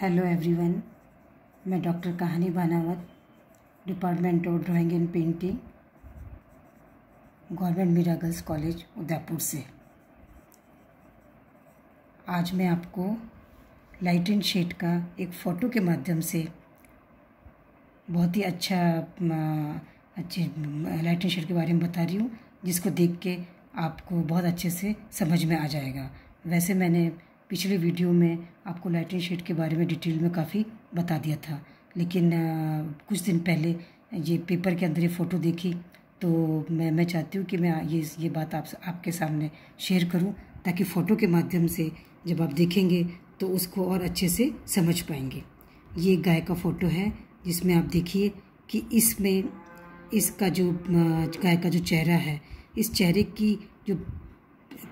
hello everyone मैं doctor Kahani Banawat department of drawing and painting government Meera girls college Udaipur से आज मैं आपको लाइट एंड शेड का एक फ़ोटो के माध्यम से बहुत ही अच्छा अच्छे लाइट एंड शेड के बारे में बता रही हूँ जिसको देख के आपको बहुत अच्छे से समझ में आ जाएगा वैसे मैंने पिछले वीडियो में आपको लाइटिंग शेड के बारे में डिटेल में काफ़ी बता दिया था लेकिन आ, कुछ दिन पहले ये पेपर के अंदर ये फ़ोटो देखी तो मैं मैं चाहती हूँ कि मैं ये ये बात आप आपके सामने शेयर करूँ ताकि फ़ोटो के माध्यम से जब आप देखेंगे तो उसको और अच्छे से समझ पाएंगे ये गाय का फ़ोटो है जिसमें आप देखिए कि इसमें इसका जो गाय का जो चेहरा है इस चेहरे की जो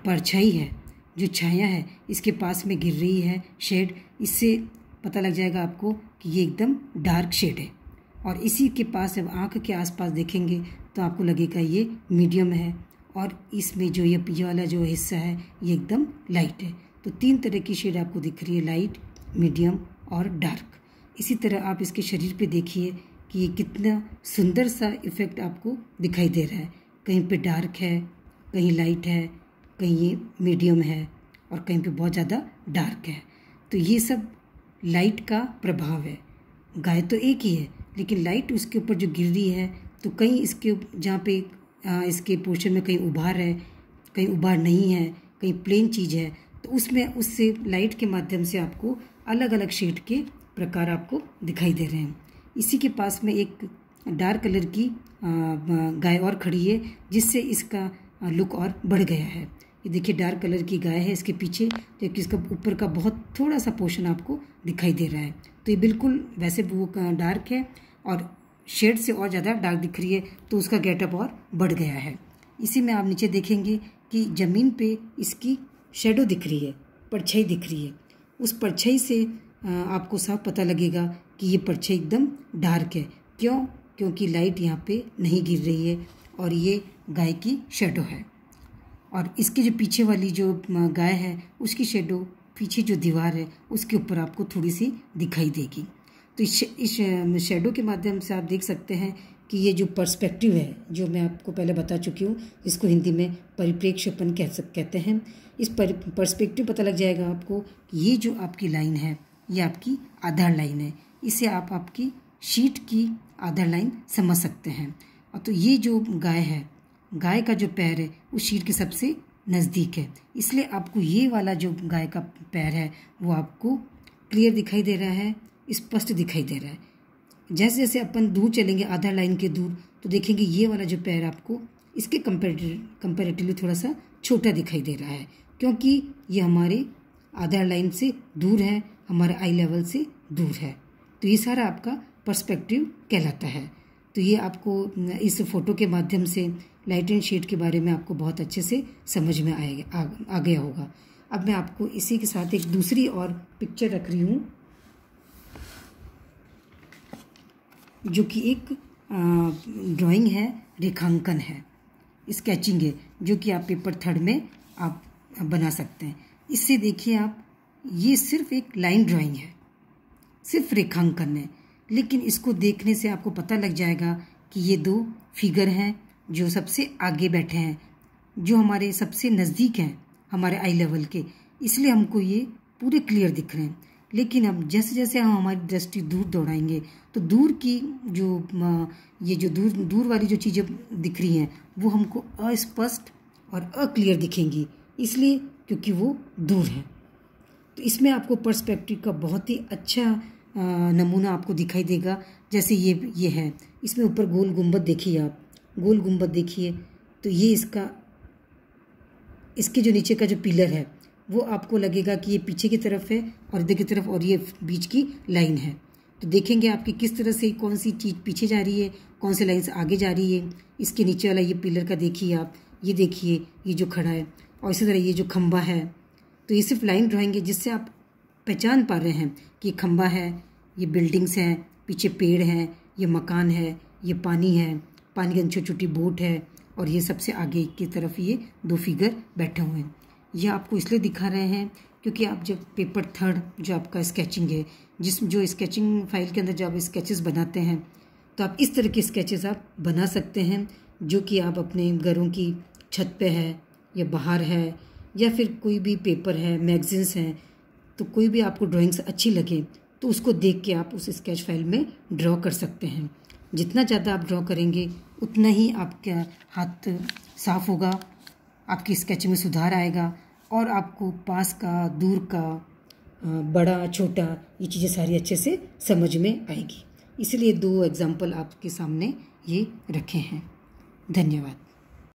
परछाई है जो छाया है इसके पास में गिर रही है शेड इससे पता लग जाएगा आपको कि ये एकदम डार्क शेड है और इसी के पास जब आँख के आसपास देखेंगे तो आपको लगेगा ये मीडियम है और इसमें जो ये पीछे वाला जो हिस्सा है ये एकदम लाइट है तो तीन तरह की शेड आपको दिख रही है लाइट मीडियम और डार्क इसी तरह आप इसके शरीर पे देखिए कि ये कितना सुंदर सा इफ़ेक्ट आपको दिखाई दे रहा है कहीं पे डार्क है कहीं लाइट है कहीं ये मीडियम है और कहीं पे बहुत ज़्यादा डार्क है तो ये सब लाइट का प्रभाव है गाय तो एक ही है लेकिन लाइट उसके ऊपर जो गिर रही है तो कहीं इसके जहाँ पे आ, इसके पोर्शन में कहीं उभार है कहीं उभार नहीं है कहीं प्लेन चीज़ है तो उसमें उससे लाइट के माध्यम से आपको अलग अलग शेड के प्रकार आपको दिखाई दे रहे हैं इसी के पास में एक डार्क कलर की गाय और खड़ी है जिससे इसका लुक और बढ़ गया है ये देखिए डार्क कलर की गाय है इसके पीछे जबकि इसका ऊपर का बहुत थोड़ा सा पोर्शन आपको दिखाई दे रहा है तो ये बिल्कुल वैसे वो डार्क है और शेड से और ज़्यादा डार्क दिख रही है तो उसका गेटअप और बढ़ गया है इसी में आप नीचे देखेंगे कि ज़मीन पे इसकी शेडो दिख रही है परछाई दिख रही है उस परछाई से आपको साफ पता लगेगा कि ये परछाई एकदम डार्क है क्यों क्योंकि लाइट यहाँ पे नहीं गिर रही है और ये गाय की शेडो है और इसके जो पीछे वाली जो गाय है उसकी शेडो पीछे जो दीवार है उसके ऊपर आपको थोड़ी सी दिखाई देगी तो इस इस शेडो के माध्यम से आप देख सकते हैं कि ये जो पर्सपेक्टिव है जो मैं आपको पहले बता चुकी हूँ इसको हिंदी में परिप्रेक्ष्यपन कह सक कहते हैं इस पर पर्सपेक्टिव पता लग जाएगा आपको ये जो आपकी लाइन है ये आपकी आधार लाइन है इसे आप आपकी शीट की आधार लाइन समझ सकते हैं और तो ये जो गाय है गाय का जो पैर है वो शीर के सबसे नज़दीक है इसलिए आपको ये वाला जो गाय का पैर है वो आपको क्लियर दिखाई दे रहा है स्पष्ट दिखाई दे रहा है जैसे जैसे अपन दूर चलेंगे आधा लाइन के दूर तो देखेंगे ये वाला जो पैर आपको इसके कंपेरेटिवली थोड़ा सा छोटा दिखाई दे रहा है क्योंकि ये हमारे आधा लाइन से दूर है हमारे आई लेवल से दूर है तो ये सारा आपका पर्सपेक्टिव कहलाता है तो ये आपको इस फ़ोटो के माध्यम से लाइट एंड शेड के बारे में आपको बहुत अच्छे से समझ में आएगा आ, आ गया होगा अब मैं आपको इसी के साथ एक दूसरी और पिक्चर रख रही हूँ जो कि एक ड्राइंग है रेखांकन है स्केचिंग है जो कि आप पेपर थर्ड में आप बना सकते हैं इससे देखिए आप ये सिर्फ एक लाइन ड्राइंग है सिर्फ रेखांकन है लेकिन इसको देखने से आपको पता लग जाएगा कि ये दो फिगर हैं जो सबसे आगे बैठे हैं जो हमारे सबसे नज़दीक हैं हमारे आई लेवल के इसलिए हमको ये पूरे क्लियर दिख रहे हैं लेकिन अब जैसे जैसे हम हमारी दृष्टि दूर दौड़ाएंगे तो दूर की जो ये जो दूर दूर वाली जो चीज़ें दिख रही हैं वो हमको अस्पष्ट और अक्लियर दिखेंगी इसलिए क्योंकि वो दूर हैं तो इसमें आपको पर्सपेक्टिव का बहुत ही अच्छा नमूना आपको दिखाई देगा जैसे ये ये है इसमें ऊपर गोल गुंबद देखिए आप गोल गुंबद देखिए तो ये इसका इसके जो नीचे का जो पिलर है वो आपको लगेगा कि ये पीछे की तरफ है और इधर की तरफ और ये बीच की लाइन है तो देखेंगे आपकी किस तरह से कौन सी चीज़ पीछे जा रही है कौन सी लाइन आगे जा रही है इसके नीचे वाला ये पिलर का देखिए आप ये देखिए ये जो खड़ा है और इसी तरह ये जो खंबा है तो ये सिर्फ लाइन ड्राइंग है जिससे आप पहचान पा रहे हैं कि खम्बा है ये बिल्डिंग्स हैं पीछे पेड़ हैं ये मकान है ये पानी है पानी के अंदर छोटी बोट है और ये सबसे आगे की तरफ ये दो फिगर बैठे हुए हैं ये आपको इसलिए दिखा रहे हैं क्योंकि आप जब पेपर थर्ड जो आपका स्केचिंग है जिस जो स्केचिंग फाइल के अंदर जब आप स्केचेस बनाते हैं तो आप इस तरह के स्केचेस आप बना सकते हैं जो कि आप अपने घरों की छत पे है या बाहर है या फिर कोई भी पेपर है मैगजीन्स हैं तो कोई भी आपको ड्राइंग्स अच्छी लगे तो उसको देख के आप उस स्केच फाइल में ड्रॉ कर सकते हैं जितना ज़्यादा आप ड्रॉ करेंगे उतना ही आपका हाथ साफ होगा आपकी स्केच में सुधार आएगा और आपको पास का दूर का बड़ा छोटा ये चीज़ें सारी अच्छे से समझ में आएगी इसलिए दो एग्ज़ाम्पल आपके सामने ये रखे हैं धन्यवाद